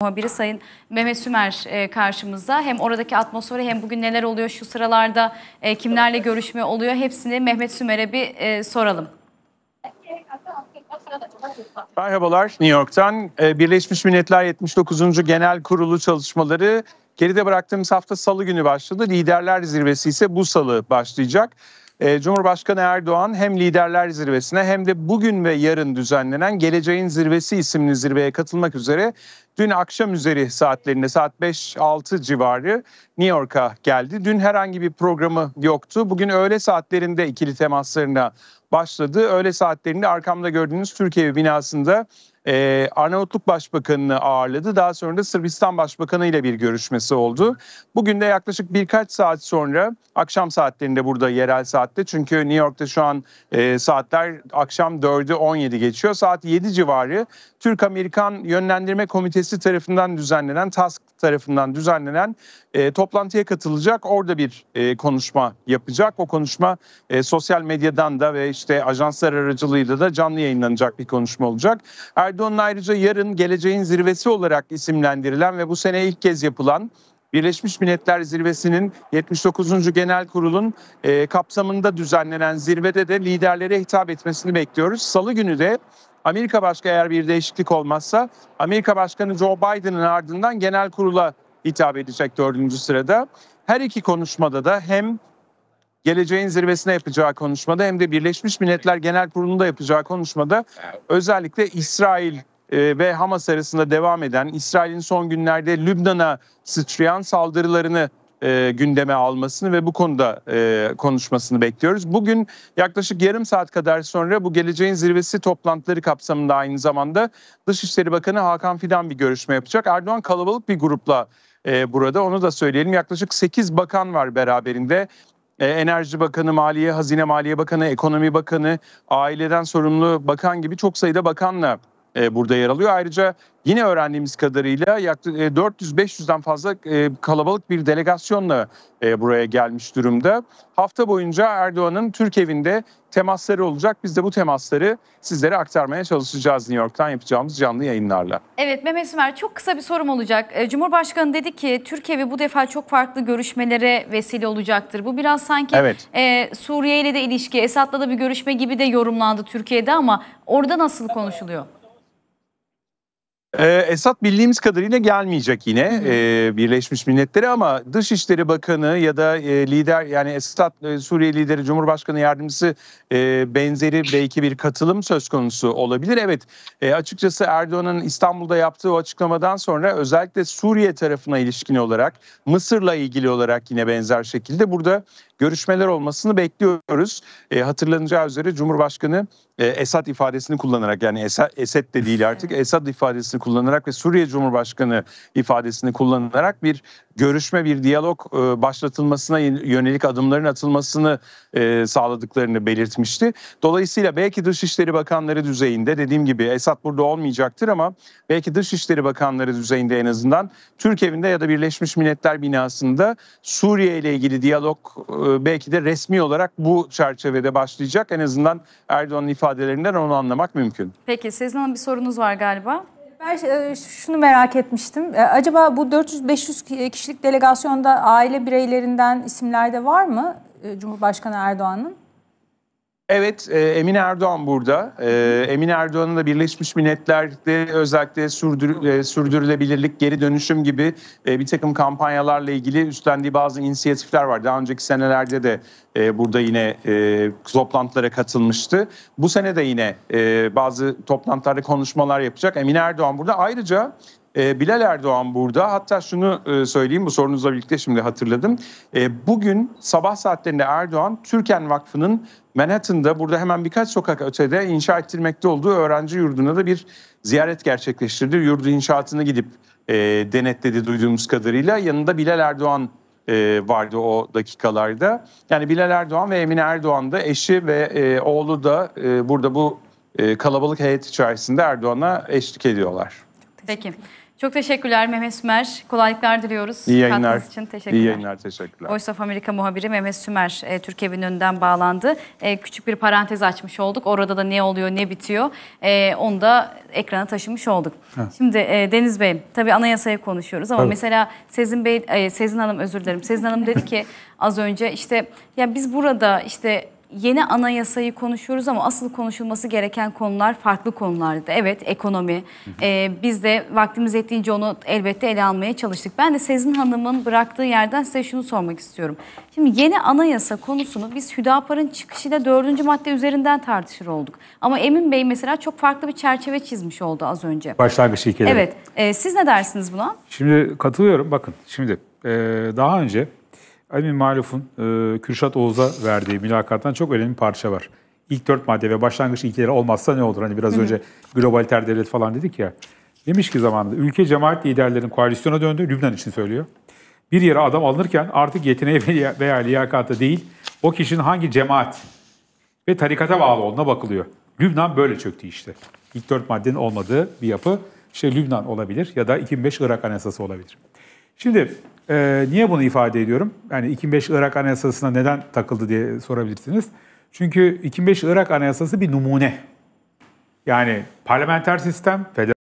Muhabiri Sayın Mehmet Sümer e, karşımızda. Hem oradaki atmosferi hem bugün neler oluyor şu sıralarda e, kimlerle görüşme oluyor hepsini Mehmet Sümer'e bir e, soralım. Merhabalar New York'tan. Birleşmiş Milletler 79. Genel Kurulu çalışmaları geride bıraktığımız hafta salı günü başladı. Liderler zirvesi ise bu salı başlayacak. Cumhurbaşkanı Erdoğan hem liderler zirvesine hem de bugün ve yarın düzenlenen Geleceğin Zirvesi isimli zirveye katılmak üzere dün akşam üzeri saatlerinde saat 5-6 civarı New York'a geldi. Dün herhangi bir programı yoktu. Bugün öğle saatlerinde ikili temaslarına başladı. Öğle saatlerinde arkamda gördüğünüz Türkiye binasında e, Arnavutluk Başbakanı'nı ağırladı. Daha sonra da Sırbistan Başbakanı ile bir görüşmesi oldu. Bugün de yaklaşık birkaç saat sonra akşam saatlerinde burada yerel saatte çünkü New York'ta şu an e, saatler akşam 4'ü 17 geçiyor. Saat 7 civarı Türk-Amerikan Yönlendirme Komitesi Belediyesi tarafından düzenlenen, TASK tarafından düzenlenen e, toplantıya katılacak. Orada bir e, konuşma yapacak. O konuşma e, sosyal medyadan da ve işte ajanslar aracılığıyla da canlı yayınlanacak bir konuşma olacak. Erdoğan'ın ayrıca yarın geleceğin zirvesi olarak isimlendirilen ve bu sene ilk kez yapılan Birleşmiş Milletler Zirvesi'nin 79. Genel Kurul'un e, kapsamında düzenlenen zirvede de liderlere hitap etmesini bekliyoruz. Salı günü de Amerika Başkanı eğer bir değişiklik olmazsa Amerika Başkanı Joe Biden'ın ardından genel kurula hitap edecek dördüncü sırada. Her iki konuşmada da hem geleceğin zirvesine yapacağı konuşmada hem de Birleşmiş Milletler Genel Kurulu'nda yapacağı konuşmada özellikle İsrail e, ve Hamas arasında devam eden İsrail'in son günlerde Lübnan'a sıçrayan saldırılarını e, gündeme almasını ve bu konuda e, konuşmasını bekliyoruz. Bugün yaklaşık yarım saat kadar sonra bu geleceğin zirvesi toplantıları kapsamında aynı zamanda Dışişleri Bakanı Hakan Fidan bir görüşme yapacak. Erdoğan kalabalık bir grupla e, burada onu da söyleyelim. Yaklaşık 8 bakan var beraberinde. E, Enerji Bakanı, Maliye, Hazine Maliye Bakanı, Ekonomi Bakanı, aileden sorumlu bakan gibi çok sayıda bakanla e, burada yer alıyor. Ayrıca yine öğrendiğimiz kadarıyla yaklaşık 400-500'den e, fazla e, kalabalık bir delegasyonla buraya gelmiş durumda. Hafta boyunca Erdoğan'ın Türk evinde temasları olacak. Biz de bu temasları sizlere aktarmaya çalışacağız New York'tan yapacağımız canlı yayınlarla. Evet Mehmet Sümer çok kısa bir sorum olacak. Cumhurbaşkanı dedi ki Türkiye bu defa çok farklı görüşmelere vesile olacaktır. Bu biraz sanki evet. e, Suriye ile de ilişki, Esad'la da bir görüşme gibi de yorumlandı Türkiye'de ama orada nasıl konuşuluyor? Ee, Esad bildiğimiz kadarıyla gelmeyecek yine e, Birleşmiş Milletler'e ama Dışişleri Bakanı ya da e, lider yani Esat e, Suriye lideri Cumhurbaşkanı yardımcısı e, benzeri belki bir katılım söz konusu olabilir. Evet e, açıkçası Erdoğan'ın İstanbul'da yaptığı o açıklamadan sonra özellikle Suriye tarafına ilişkin olarak Mısır'la ilgili olarak yine benzer şekilde burada görüşmeler olmasını bekliyoruz. E, hatırlanacağı üzere Cumhurbaşkanı e, Esad ifadesini kullanarak yani Esat Esed de değil artık Esat ifadesini kullanarak ve Suriye Cumhurbaşkanı ifadesini kullanarak bir görüşme, bir diyalog e, başlatılmasına yönelik adımların atılmasını e, sağladıklarını belirtmişti. Dolayısıyla belki Dışişleri Bakanları düzeyinde dediğim gibi Esat burada olmayacaktır ama belki Dışişleri Bakanları düzeyinde en azından Türk evinde ya da Birleşmiş Milletler binasında Suriye ile ilgili diyalog e, belki de resmi olarak bu çerçevede başlayacak. En azından Erdoğan'ın ifadelerinden onu anlamak mümkün. Peki Sezin Hanım bir sorunuz var galiba. Ben şey, e, şunu merak etmiştim. E, acaba bu 400-500 kişilik delegasyonda aile bireylerinden isimler de var mı e, Cumhurbaşkanı Erdoğan'ın? Evet, e, Emin Erdoğan burada. E, Emin Erdoğan'ın da Birleşmiş Milletler'de özellikle sürdür, e, sürdürülebilirlik, geri dönüşüm gibi bir takım kampanyalarla ilgili üstlendiği bazı inisiyatifler var. Daha önceki senelerde de burada yine e, toplantılara katılmıştı. Bu sene de yine bazı toplantılarda konuşmalar yapacak. Emin Erdoğan burada. Ayrıca e, Bilal Erdoğan burada. Hatta şunu e, söyleyeyim bu sorunuzla birlikte şimdi hatırladım. Ee, bugün sabah saatlerinde Erdoğan Türken Vakfı'nın Manhattan'da burada hemen birkaç sokak ötede inşa ettirmekte olduğu öğrenci yurduna da bir ziyaret gerçekleştirdi. Yurdu inşaatını gidip e, denetledi duyduğumuz kadarıyla. Yanında Bilal Erdoğan e, vardı o dakikalarda. Yani Bilal Erdoğan ve Emine Erdoğan da eşi ve oğlu da burada bu kalabalık heyet içerisinde Erdoğan'a eşlik ediyorlar. Peki. Çok teşekkürler Mehmet Sümer. Kolaylıklar diliyoruz. İyi yayınlar. için teşekkürler. İyi yayınlar, teşekkürler. Voice of America muhabiri Mehmet Sümer e, Türkiye'nin önünden bağlandı. E, küçük bir parantez açmış olduk. Orada da ne oluyor, ne bitiyor e, onu da ekrana taşımış olduk. Heh. Şimdi e, Deniz Bey, tabii anayasayı konuşuyoruz ama tabii. mesela Sezin Bey, e, Sezin Hanım özür dilerim. Sezin Hanım dedi ki az önce işte ya biz burada işte yeni anayasayı konuşuyoruz ama asıl konuşulması gereken konular farklı konulardı. Evet ekonomi. Ee, biz de vaktimiz ettiğince onu elbette ele almaya çalıştık. Ben de Sezin Hanım'ın bıraktığı yerden size şunu sormak istiyorum. Şimdi yeni anayasa konusunu biz Hüdapar'ın çıkışıyla dördüncü madde üzerinden tartışır olduk. Ama Emin Bey mesela çok farklı bir çerçeve çizmiş oldu az önce. Başlangıç ilkeleri. Evet. E, siz ne dersiniz buna? Şimdi katılıyorum. Bakın şimdi e, daha önce Amin Maluf'un e, Kürşat Oğuz'a verdiği mülakattan çok önemli bir parça var. İlk dört madde ve başlangıç ilkeleri olmazsa ne olur? Hani biraz Hı-hı. önce globaliter devlet falan dedik ya. Demiş ki zamanında ülke cemaat liderlerinin koalisyona döndü. Lübnan için söylüyor. Bir yere adam alınırken artık yeteneğe veya liyakata değil, o kişinin hangi cemaat ve tarikata bağlı olduğuna bakılıyor. Lübnan böyle çöktü işte. İlk dört maddenin olmadığı bir yapı. İşte Lübnan olabilir ya da 2005 Irak Anayasası olabilir. Şimdi e, niye bunu ifade ediyorum? Yani 2005 Irak Anayasası'na neden takıldı diye sorabilirsiniz. Çünkü 2005 Irak Anayasası bir numune. Yani parlamenter sistem, federal